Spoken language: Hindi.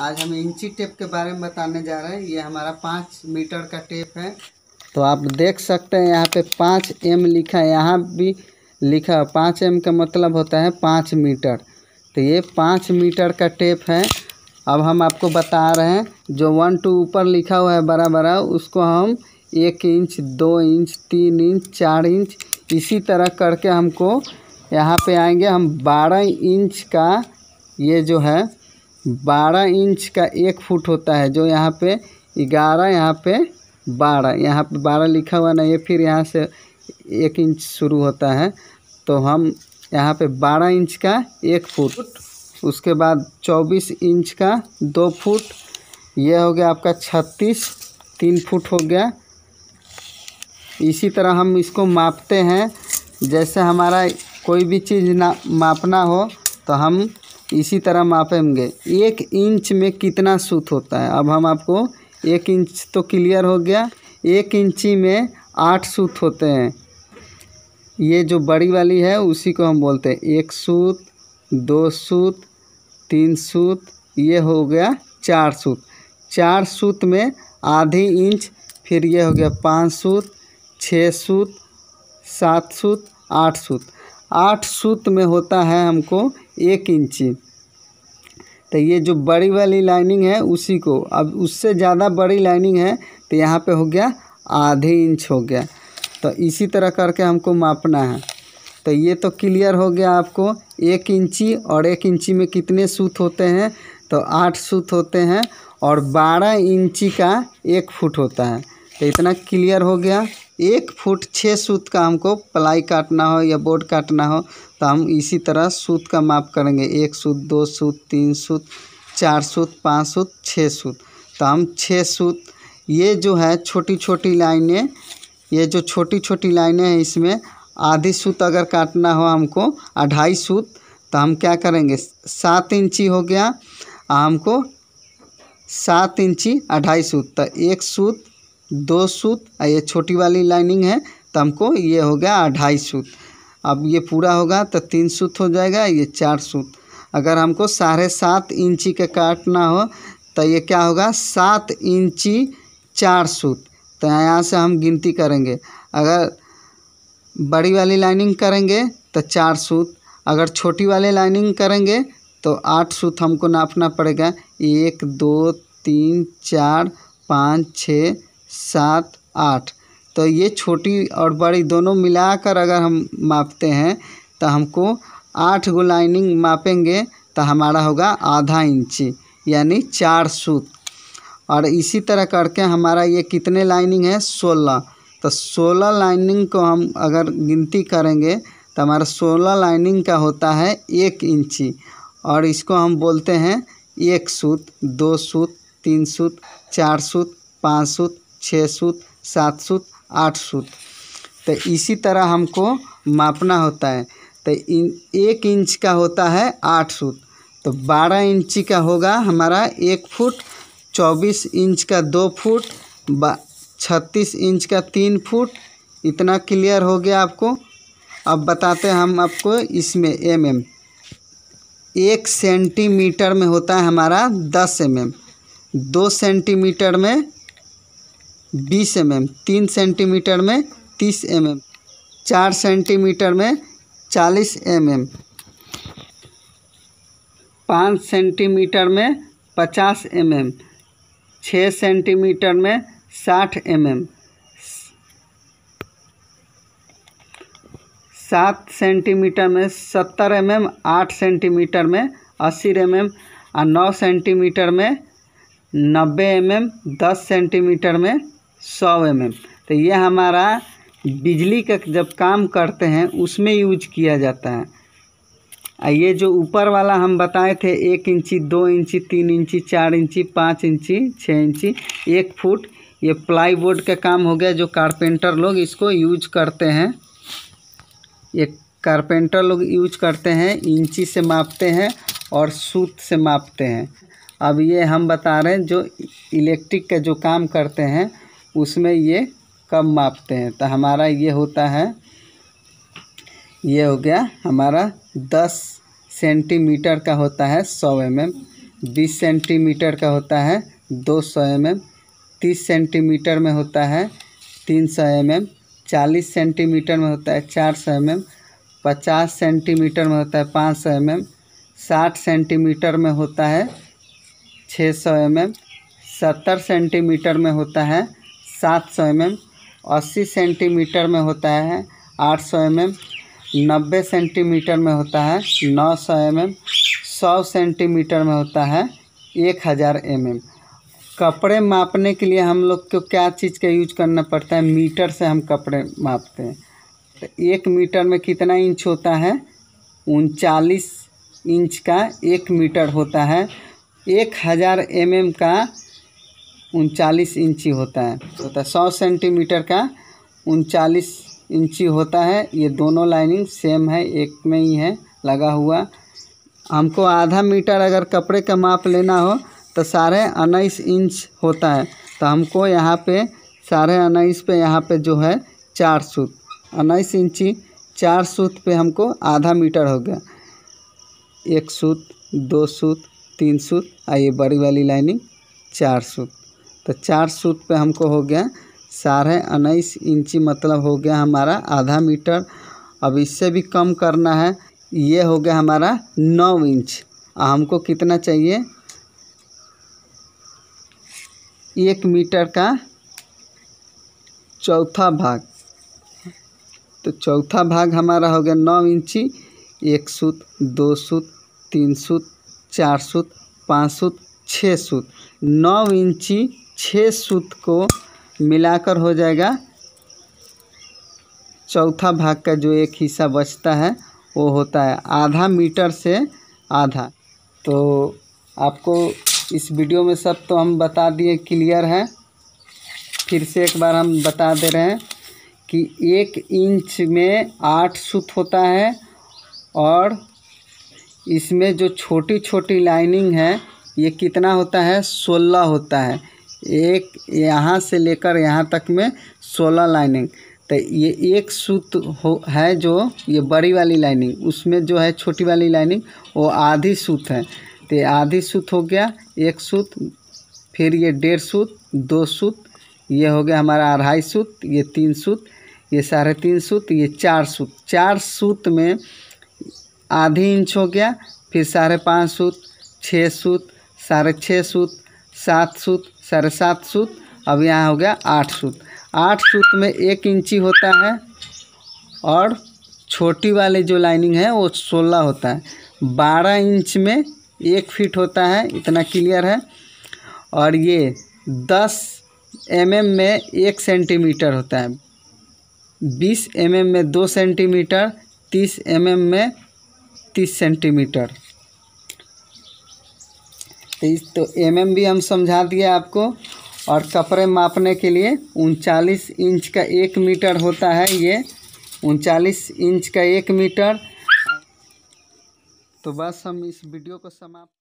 आज हम इंची टेप के बारे में बताने जा रहे हैं ये हमारा पाँच मीटर का टेप है तो आप देख सकते हैं यहाँ पे पाँच एम लिखा है यहाँ भी लिखा है पाँच एम का मतलब होता है पाँच मीटर तो ये पाँच मीटर का टेप है अब हम आपको बता रहे हैं जो वन टू ऊपर लिखा हुआ है बड़ा बड़ा उसको हम एक इंच दो इंच तीन इंच चार इंच इसी तरह करके हमको यहाँ पे आएंगे हम बारह इंच का ये जो है बारह इंच का एक फुट होता है जो यहाँ पे ग्यारह यहाँ पे बारह यहाँ पे बारह लिखा हुआ नहीं है फिर यहाँ से एक इंच शुरू होता है तो हम यहाँ पे बारह इंच का एक फुट उसके बाद चौबीस इंच का दो फुट यह हो गया आपका छत्तीस तीन फुट हो गया इसी तरह हम इसको मापते हैं जैसे हमारा कोई भी चीज़ ना मापना हो तो हम इसी तरह मापेंगे एक इंच में कितना सूत होता है अब हम आपको एक इंच तो क्लियर हो गया एक इंची में आठ सूत होते हैं ये जो बड़ी वाली है उसी को हम बोलते हैं एक सूत दो सूत तीन सूत ये हो गया चार सूत चार सूत में आधी इंच फिर ये हो गया पाँच सूत छः सूत सात सूत आठ सूत आठ सूत में होता है हमको एक इंची तो ये जो बड़ी वाली लाइनिंग है उसी को अब उससे ज़्यादा बड़ी लाइनिंग है तो यहाँ पे हो गया आधे इंच हो गया तो इसी तरह करके हमको मापना है तो ये तो क्लियर हो गया आपको एक इंची और एक इंची में कितने सूत होते हैं तो आठ सूत होते हैं और बारह इंची का एक फुट होता है तो इतना क्लियर हो गया एक फुट छः सूत का हमको प्लाई काटना हो या बोर्ड काटना हो तो हम इसी तरह सूत का माप करेंगे एक सूत दो सूत तीन सूत चार सूत पाँच सूत छः सूत तो हम छः सूत ये जो है छोटी छोटी लाइनें ये जो छोटी छोटी लाइनें हैं इसमें आधी सूत अगर काटना हो हमको अढ़ाई सूत तो हम क्या करेंगे सात इंची हो गया हमको सात इंची अढ़ाई सूत तो एक सूत दो सूत और ये छोटी वाली लाइनिंग है तो हमको ये हो गया ढाई सूत अब ये पूरा होगा तो तीन सूत हो जाएगा ये चार सूत अगर हमको साढ़े सात इंची का काटना हो तो ये क्या होगा सात इंची चार सूत तो यहाँ से हम गिनती करेंगे अगर बड़ी वाली लाइनिंग करेंगे तो चार सूत अगर छोटी वाली लाइनिंग करेंगे तो आठ सूत हमको नापना पड़ेगा एक दो तीन चार पाँच छः सात आठ तो ये छोटी और बड़ी दोनों मिलाकर अगर हम मापते हैं तो हमको आठ गो लाइनिंग मापेंगे तो हमारा होगा आधा इंची यानी चार सूत और इसी तरह करके हमारा ये कितने लाइनिंग है सोलह तो सोलह लाइनिंग को हम अगर गिनती करेंगे तो हमारा सोलह लाइनिंग का होता है एक इंची और इसको हम बोलते हैं एक सूत दो सूत तीन सूत चार सूत पाँच सूत छः सूत सात सूत आठ सूत तो इसी तरह हमको मापना होता है तो इन एक इंच का होता है आठ सूत तो बारह इंची का होगा हमारा एक फुट चौबीस इंच का दो फुट छत्तीस इंच का तीन फुट इतना क्लियर हो गया आपको अब बताते हैं हम आपको इसमें एम एम एक सेंटीमीटर में होता है हमारा दस एम एम दो सेंटीमीटर में बीस एम एम तीन सेंटीमीटर में तीस एम एम चार सेंटीमीटर में चालीस एम एम पाँच सेंटीमीटर में पचास एम एम छः सेंटीमीटर में साठ एम एम सात सेंटीमीटर में सत्तर एम एम आठ सेंटीमीटर में अस्सी एम एम और नौ सेंटीमीटर में नब्बे एम एम दस सेंटीमीटर में सौ एम एम तो ये हमारा बिजली का जब काम करते हैं उसमें यूज किया जाता है ये जो ऊपर वाला हम बताए थे एक इंची दो इंची तीन इंची चार इंची पाँच इंची छः इंची एक फुट ये प्लाई बोर्ड का काम हो गया जो कारपेंटर लोग इसको यूज करते हैं ये कारपेंटर लोग यूज करते हैं इंची से मापते हैं और सूत से मापते हैं अब ये हम बता रहे हैं जो इलेक्ट्रिक का जो काम करते हैं उसमें ये कम मापते हैं तो हमारा ये होता है ये हो गया हमारा दस सेंटीमीटर का होता है सौ एम एम बीस सेंटीमीटर का होता है दो सौ एम एम तीस सेंटीमीटर में होता है तीन सौ एम एम चालीस सेंटीमीटर में होता है चार सौ एम एम पचास सेंटीमीटर में होता है पाँच सौ एम एम साठ सेंटीमीटर में होता है छः सौ एम एम सत्तर सेंटीमीटर में होता है सात सौ एम एम अस्सी सेंटीमीटर में होता है आठ सौ एम एम नब्बे सेंटीमीटर में होता है नौ सौ एम एम सौ सेंटीमीटर में होता है एक हज़ार एम एम कपड़े मापने के लिए हम लोग को क्या चीज़ का यूज करना पड़ता है मीटर से हम कपड़े मापते हैं तो एक मीटर में कितना इंच होता है उनचालीस इंच का एक मीटर होता है एक हज़ार एम एम का उनचालीस इंची होता है होता सौ सेंटीमीटर का उनचालीस इंची होता है ये दोनों लाइनिंग सेम है एक में ही है लगा हुआ हमको आधा मीटर अगर कपड़े का माप लेना हो तो साढ़े उन्नीस इंच होता है तो हमको यहाँ पे साढ़े उन्नीस पे यहाँ पे जो है चार सूत उन्नीस इंची चार सूत पे हमको आधा मीटर हो गया एक सूत दो सूत तीन सूत और ये बड़ी वाली लाइनिंग चार सूत तो चार सूत पे हमको हो गया साढ़े उन्नीस इंची मतलब हो गया हमारा आधा मीटर अब इससे भी कम करना है ये हो गया हमारा नौ इंच हमको कितना चाहिए एक मीटर का चौथा भाग तो चौथा भाग हमारा हो गया नौ इंची एक सूत दो सूत तीन सूत चार सूत पाँच सूत छः सूत नौ इंची छः सूत को मिलाकर हो जाएगा चौथा भाग का जो एक हिस्सा बचता है वो होता है आधा मीटर से आधा तो आपको इस वीडियो में सब तो हम बता दिए क्लियर है फिर से एक बार हम बता दे रहे हैं कि एक इंच में आठ सूत होता है और इसमें जो छोटी छोटी लाइनिंग है ये कितना होता है सोलह होता है एक यहाँ से लेकर यहाँ तक में सोलह लाइनिंग तो ये एक सूत हो है जो ये बड़ी वाली लाइनिंग उसमें जो है छोटी वाली लाइनिंग वो आधी सूत है तो आधी सूत हो गया एक सूत फिर ये डेढ़ सूत दो सूत ये हो गया हमारा अढ़ाई सूत ये तीन सूत ये साढ़े तीन सूत ये चार सूत चार सूत में आधी इंच हो गया फिर साढ़े पाँच सूत छः सूत साढ़े छः सूत सात सूत साढ़े सात सूत अब यहाँ हो गया आठ सूत आठ सूत में एक इंची होता है और छोटी वाली जो लाइनिंग है वो सोलह होता है बारह इंच में एक फीट होता है इतना क्लियर है और ये दस एम mm में एक सेंटीमीटर होता है बीस एम mm में दो सेंटीमीटर तीस एम mm में तीस सेंटीमीटर तो इस तो एम एम भी हम समझा दिए आपको और कपड़े मापने के लिए उनचालीस इंच का एक मीटर होता है ये उनचालीस इंच का एक मीटर तो बस हम इस वीडियो को समाप्त